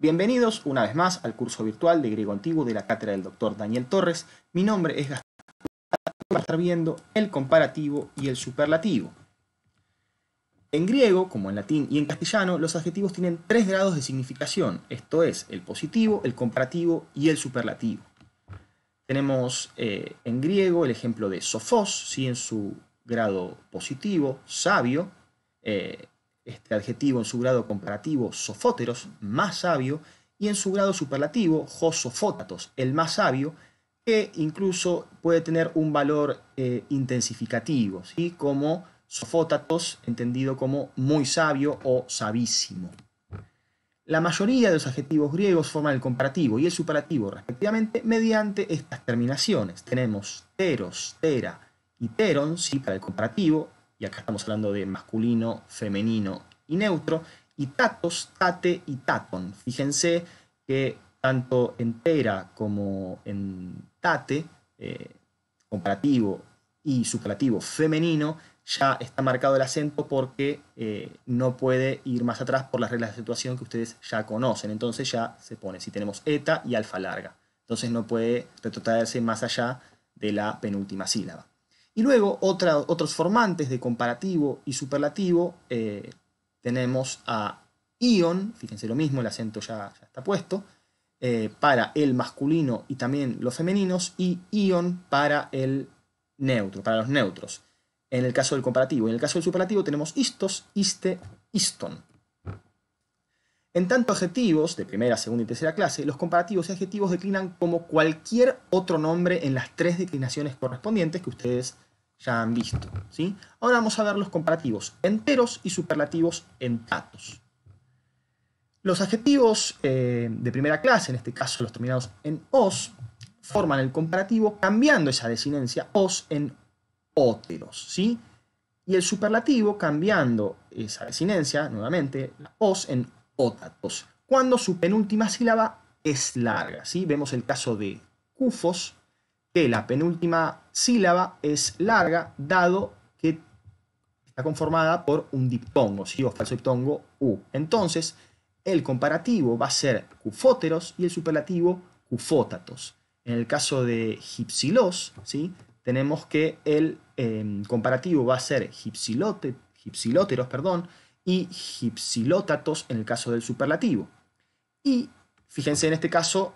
Bienvenidos una vez más al curso virtual de griego antiguo de la cátedra del doctor Daniel Torres. Mi nombre es Gastón. a estar viendo el comparativo y el superlativo. En griego, como en latín y en castellano, los adjetivos tienen tres grados de significación, esto es, el positivo, el comparativo y el superlativo. Tenemos eh, en griego el ejemplo de sofos, si en su grado positivo, sabio, eh, este adjetivo en su grado comparativo, sofóteros, más sabio, y en su grado superlativo, josofótatos, el más sabio, que incluso puede tener un valor eh, intensificativo, ¿sí? como sofótatos, entendido como muy sabio o sabísimo. La mayoría de los adjetivos griegos forman el comparativo y el superlativo, respectivamente, mediante estas terminaciones. Tenemos teros, tera y teron, sí, para el comparativo, y acá estamos hablando de masculino, femenino y neutro, y tatos, tate y taton. Fíjense que tanto en tera como en tate, eh, comparativo y superlativo femenino, ya está marcado el acento porque eh, no puede ir más atrás por las reglas de situación que ustedes ya conocen. Entonces ya se pone, si tenemos eta y alfa larga. Entonces no puede retrotraerse más allá de la penúltima sílaba. Y luego otros formantes de comparativo y superlativo, eh, tenemos a ion, fíjense lo mismo, el acento ya, está puesto, eh, para el masculino y también los femeninos, y ion para el neutro, para los neutros. En el caso del comparativo. En el caso del superlativo tenemos istos, iste, iston. En tanto adjetivos de primera, segunda y tercera clase, los comparativos y adjetivos declinan como cualquier otro nombre en las tres declinaciones correspondientes que ustedes ya han visto. ¿sí? Ahora vamos a ver los comparativos enteros y superlativos en entatos. Los adjetivos eh, de primera clase, en este caso los terminados en os, forman el comparativo cambiando esa desinencia os en óteros. ¿sí? Y el superlativo cambiando esa desinencia, nuevamente, os en cuando su penúltima sílaba es larga. ¿sí? Vemos el caso de cufos, que la penúltima sílaba es larga, dado que está conformada por un diptongo, si o falso diptongo U. Entonces, el comparativo va a ser cufóteros y el superlativo cufótatos. En el caso de gipsilos, ¿sí? tenemos que el em, comparativo va a ser gipsilote, gipsilóteros, perdón, y hipsilótatos en el caso del superlativo. Y fíjense en este caso,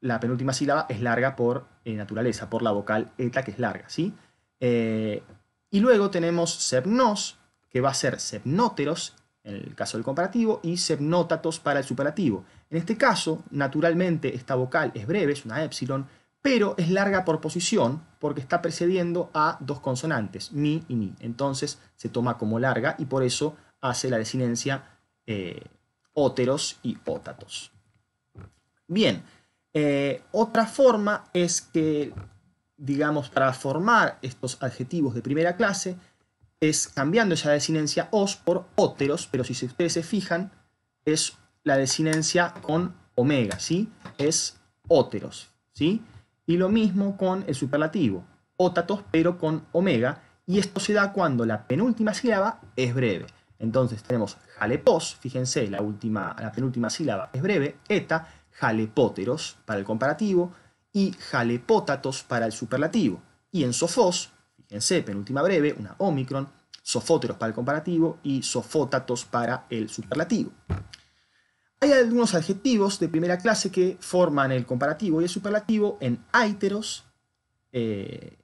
la penúltima sílaba es larga por eh, naturaleza, por la vocal eta que es larga, ¿sí? Eh, y luego tenemos sepnos, que va a ser sepnóteros en el caso del comparativo y sepnótatos para el superlativo. En este caso, naturalmente, esta vocal es breve, es una epsilon, pero es larga por posición porque está precediendo a dos consonantes, mi y ni. Entonces se toma como larga y por eso hace la desinencia eh, óteros y ótatos. Bien, eh, otra forma es que, digamos, para formar estos adjetivos de primera clase, es cambiando esa desinencia os por óteros, pero si ustedes se fijan, es la desinencia con omega, ¿sí? Es óteros, ¿sí? Y lo mismo con el superlativo, ótatos, pero con omega, y esto se da cuando la penúltima sílaba es breve. Entonces tenemos jalepos, fíjense, la, última, la penúltima sílaba es breve, eta, jalepóteros para el comparativo y jalepótatos para el superlativo. Y en sofos, fíjense, penúltima breve, una omicron, sofóteros para el comparativo y sofótatos para el superlativo. Hay algunos adjetivos de primera clase que forman el comparativo y el superlativo en aiteros eh,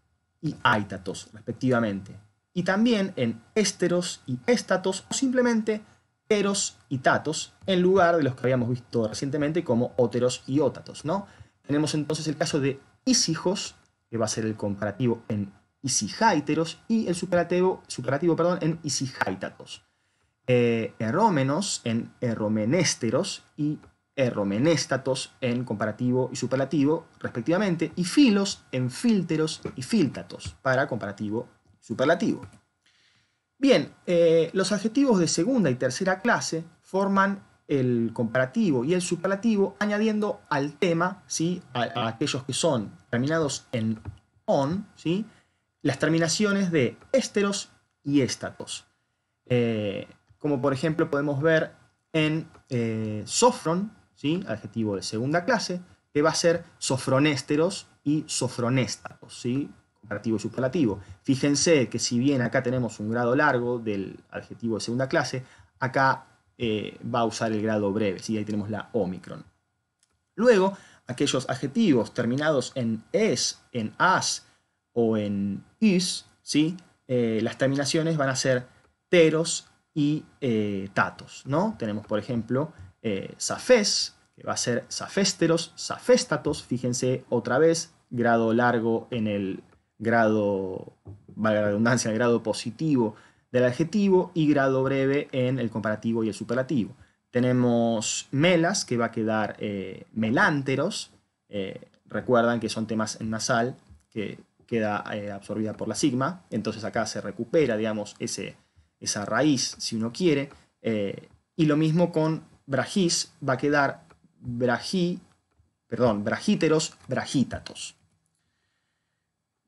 y aitatos, respectivamente y también en ésteros y éstatos o simplemente eros y tatos en lugar de los que habíamos visto recientemente como óteros y ótatos, ¿no? Tenemos entonces el caso de isijos, que va a ser el comparativo en isijaiteros y el superlativo, perdón, en isijaitatos. Eh, errómenos en erromenésteros y erromenéstatos en comparativo y superlativo, respectivamente, y filos en filteros y filtatos para comparativo superlativo. Bien, eh, los adjetivos de segunda y tercera clase forman el comparativo y el superlativo añadiendo al tema, ¿sí? a, aquellos que son terminados en on, ¿sí? las terminaciones de ésteros y éstatos. Eh, como por ejemplo podemos ver en eh, sofron, ¿sí? adjetivo de segunda clase, que va a ser sofronésteros y sofronéstatos, ¿sí? Adjetivo superlativo. Fíjense que si bien acá tenemos un grado largo del adjetivo de segunda clase, acá eh, va a usar el grado breve, ¿sí? ahí tenemos la Omicron. Luego, aquellos adjetivos terminados en es, en as o en is, ¿sí? Eh, las terminaciones van a ser teros y eh, tatos. ¿no? Tenemos, por ejemplo, safés, que va a ser safésteros, saféstatos, fíjense otra vez, grado largo en el grado, valga la redundancia, el grado positivo del adjetivo y grado breve en el comparativo y el superlativo. Tenemos melas, que va a quedar eh, melánteros. Eh, recuerdan que son temas en nasal que queda eh, absorbida por la sigma. Entonces acá se recupera, digamos, ese, esa raíz, si uno quiere. y lo mismo con brajis, va a quedar brají, perdón, brajíteros, brajítatos.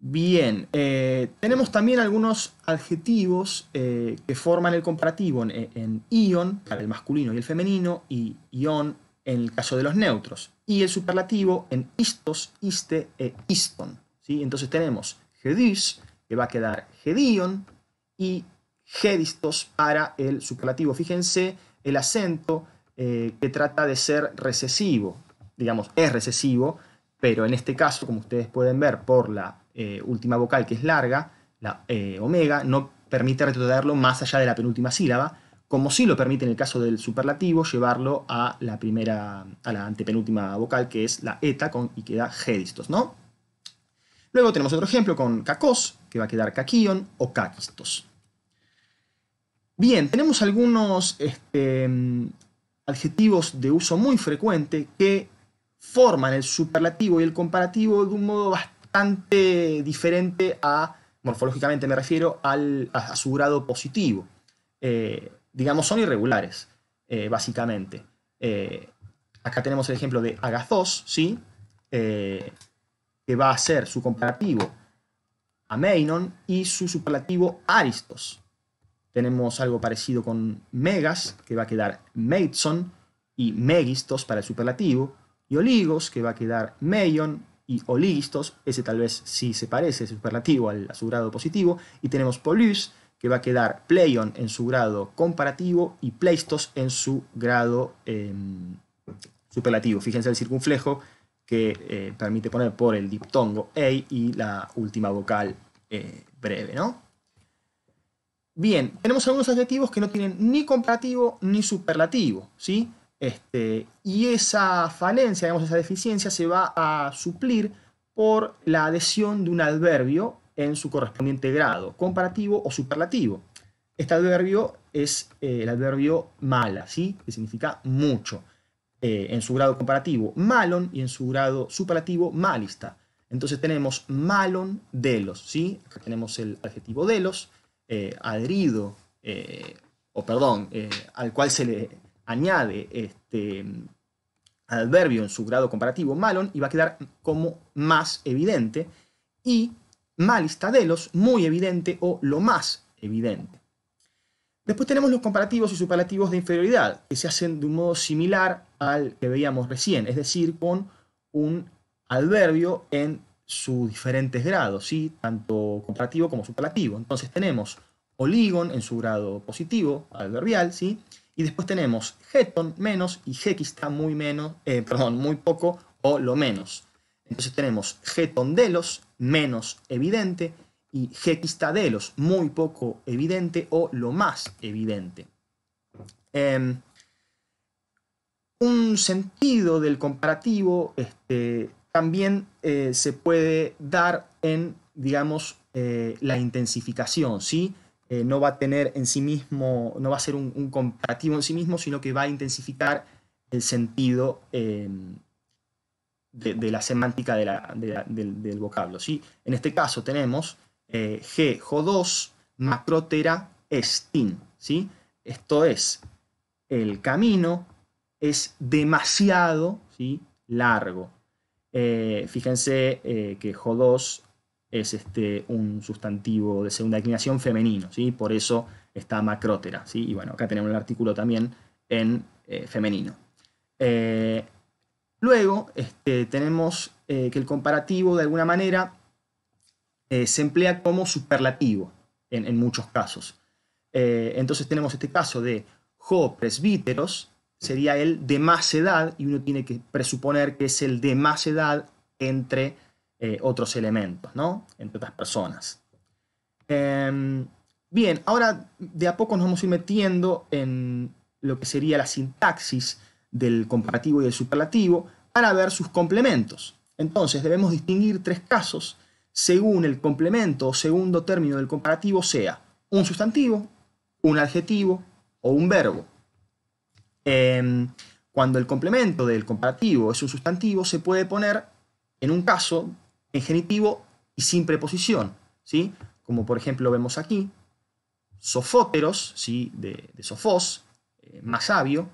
Bien, eh, tenemos también algunos adjetivos eh, que forman el comparativo en, ion, para el masculino y el femenino, y ion en el caso de los neutros, y el superlativo en istos, iste e iston. Entonces tenemos gedis, que va a quedar gedion, y gedistos para el superlativo. Fíjense el acento eh, que trata de ser recesivo, digamos, es recesivo, pero en este caso, como ustedes pueden ver por la eh, última vocal que es larga, la eh, omega, no permite retrocederlo más allá de la penúltima sílaba, como sí lo permite en el caso del superlativo llevarlo a la primera, a la antepenúltima vocal que es la eta con, y queda gedistos, ¿no? Luego tenemos otro ejemplo con kakos, que va a quedar kakion o kakistos. Bien, tenemos algunos este, adjetivos de uso muy frecuente que forman el superlativo y el comparativo de un modo bastante bastante diferente a, morfológicamente me refiero, al, a, su grado positivo. Eh, digamos, son irregulares, eh, básicamente. Eh, acá tenemos el ejemplo de agazos ¿sí? que va a ser su comparativo a Meinon y su superlativo Aristos. Tenemos algo parecido con Megas, que va a quedar Meitson, y Megistos para el superlativo, y Oligos, que va a quedar Meion, y olistos, ese tal vez sí se parece, superlativo a su grado positivo, y tenemos polis que va a quedar pleion en su grado comparativo y pleistos en su grado em, superlativo. Fíjense el circunflejo que eh, permite poner por el diptongo ei y la última vocal eh, breve, ¿no? Bien, tenemos algunos adjetivos que no tienen ni comparativo ni superlativo, ¿sí? Este, y esa falencia, digamos, esa deficiencia se va a suplir por la adhesión de un adverbio en su correspondiente grado, comparativo o superlativo. Este adverbio es eh, el adverbio mala, ¿sí? que significa mucho, eh, en su grado comparativo malon y en su grado superlativo malista. Entonces tenemos malon delos, ¿sí? tenemos el adjetivo delos, eh, adherido, eh, o perdón, al cual se le añade este adverbio en su grado comparativo malon y va a quedar como más evidente y malistadelos muy evidente o lo más evidente. Después tenemos los comparativos y superlativos de inferioridad, que se hacen de un modo similar al que veíamos recién, es decir, con un adverbio en sus diferentes grados, ¿sí? tanto comparativo como superlativo. Entonces tenemos oligon en su grado positivo, adverbial, ¿sí? Y después tenemos geton menos y Gx está muy menos, eh, perdón, muy poco o lo menos. Entonces tenemos geton delos menos evidente y g delos muy poco evidente o lo más evidente. Em, un sentido del comparativo este, también eh, se puede dar en, digamos, eh, la intensificación, ¿sí? Eh, no va a tener en sí mismo, no va a ser un, comparativo en sí mismo, sino que va a intensificar el sentido em, de, la semántica del, vocablo. ¿sí? En este caso tenemos eh, G, 2 macrotera, estin. ¿sí? Esto es, el camino es demasiado ¿sí? largo. Eh, fíjense eh, que J2 es este, un sustantivo de segunda declinación femenino, ¿sí? por eso está macrótera. Y bueno, acá tenemos el artículo también en eh, femenino. Eh, luego este, tenemos eh, que el comparativo de alguna manera se emplea como superlativo en, en muchos casos. entonces tenemos este caso de jo presbíteros, sería el de más edad, y uno tiene que presuponer que es el de más edad entre eh, otros elementos, ¿no? Entre otras personas. Em, bien, ahora de a poco nos vamos a ir metiendo en lo que sería la sintaxis del comparativo y del superlativo para ver sus complementos. Entonces debemos distinguir tres casos según el complemento o segundo término del comparativo sea un sustantivo, un adjetivo o un verbo. Em, cuando el complemento del comparativo es un sustantivo, se puede poner en un caso en genitivo y sin preposición, ¿sí? Como por ejemplo vemos aquí, sofóteros, ¿sí? De, Sofos, sofós, eh, más sabio,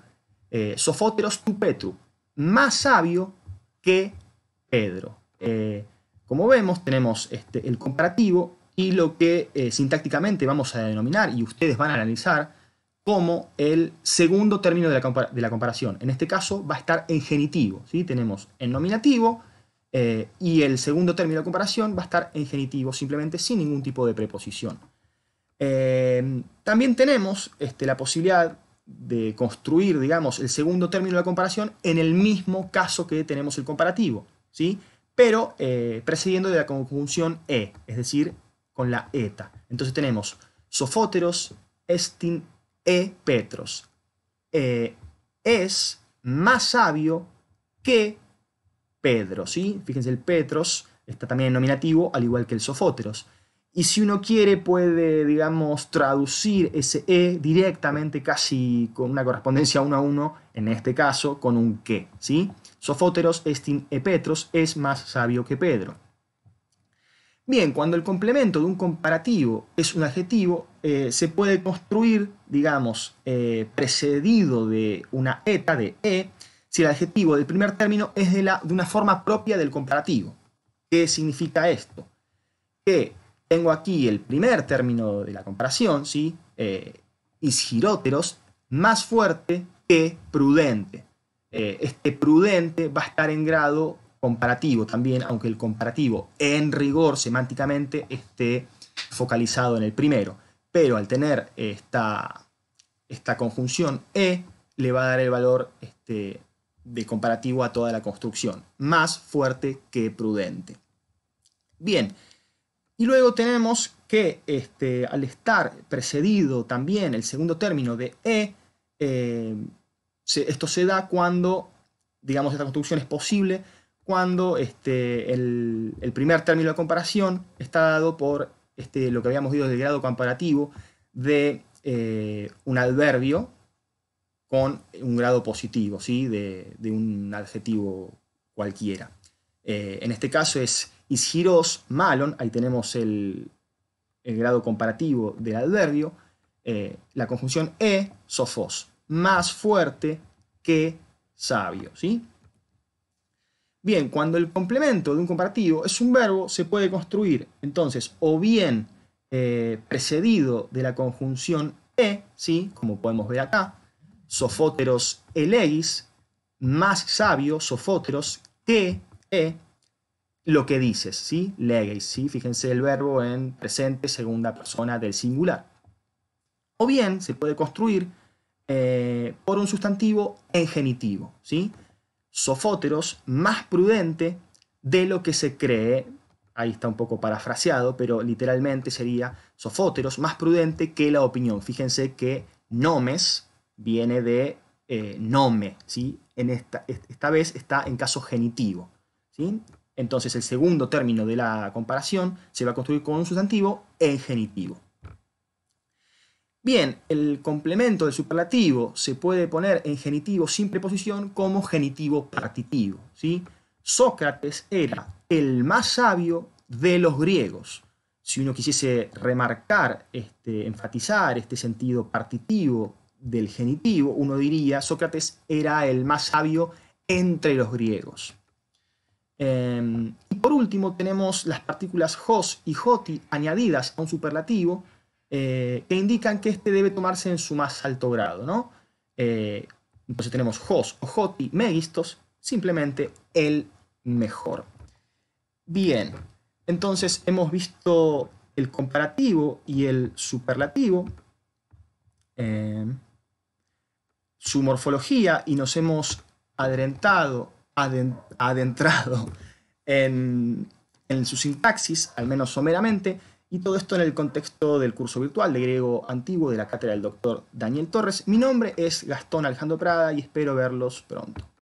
eh, sofóteros tu Petru, más sabio que Pedro. Eh, como vemos, tenemos este, el comparativo y lo que sintácticamente vamos a denominar y ustedes van a analizar como el segundo término de la, de la comparación. En este caso va a estar en genitivo, ¿sí? Tenemos en nominativo, eh, y el segundo término de comparación va a estar en genitivo, simplemente sin ningún tipo de preposición. Eh, también tenemos este, la posibilidad de construir, digamos, el segundo término de comparación en el mismo caso que tenemos el comparativo, ¿sí? pero eh, precediendo de la conjunción e, es decir, con la eta. Entonces tenemos sofóteros, estin, e, petros. es más sabio que Pedro, ¿sí? Fíjense, el Petros está también en nominativo, al igual que el Sofóteros. Y si uno quiere, puede, digamos, traducir ese E directamente, casi con una correspondencia uno a uno, en este caso, con un que, ¿sí? Sofóteros estin e eh, Petros es más sabio que Pedro. Bien, cuando el complemento de un comparativo es un adjetivo, eh, se puede construir, digamos, eh, precedido de una eta de E, si el adjetivo del primer término es de, una forma propia del comparativo. ¿Qué significa esto? Que tengo aquí el primer término de la comparación, ¿sí? Eh, isgiróteros, más fuerte que prudente. Eh, este prudente va a estar en grado comparativo también, aunque el comparativo en rigor semánticamente esté focalizado en el primero. Pero al tener esta, esta conjunción E, le va a dar el valor este, de comparativo a toda la construcción, más fuerte que prudente. Bien, y luego tenemos que este, al estar precedido también el segundo término de E, eh, esto se da cuando, digamos, esta construcción es posible cuando este, el, primer término de comparación está dado por este, lo que habíamos dicho del grado comparativo de eh, un adverbio con un grado positivo, ¿sí? de, un adjetivo cualquiera. Eh, en este caso es isgiros malon, ahí tenemos el, grado comparativo del adverbio, eh, la conjunción e, sofos, más fuerte que sabio. ¿sí? Bien, cuando el complemento de un comparativo es un verbo, se puede construir entonces o bien eh, precedido de la conjunción e, ¿sí? como podemos ver acá, Sofóteros elegis, más sabio, Sofóteros, que eh, lo que dices, ¿sí? ¿sí? Fíjense el verbo en presente, segunda persona del singular. O bien se puede construir eh, por un sustantivo en genitivo, ¿sí? Sofóteros, más prudente de lo que se cree ahí está un poco parafraseado, pero literalmente sería Sofóteros más prudente que la opinión. Fíjense que nomes viene de nombre, eh, nome, ¿sí? En esta, esta vez está en caso genitivo, ¿sí? Entonces el segundo término de la comparación se va a construir con un sustantivo en genitivo. Bien, el complemento del superlativo se puede poner en genitivo sin preposición como genitivo partitivo, ¿sí? Sócrates era el más sabio de los griegos. Si uno quisiese remarcar, este, enfatizar este sentido partitivo del genitivo, uno diría, Sócrates era el más sabio entre los griegos. Em, y por último tenemos las partículas hos y joti añadidas a un superlativo eh, que indican que este debe tomarse en su más alto grado. ¿no? Eh, entonces tenemos hos o joti megistos, simplemente el mejor. Bien, entonces hemos visto el comparativo y el superlativo. Em, su morfología y nos hemos adentrado, adentrado en, en su sintaxis, al menos someramente, y todo esto en el contexto del curso virtual de griego antiguo de la cátedra del doctor Daniel Torres. Mi nombre es Gastón Alejandro Prada y espero verlos pronto.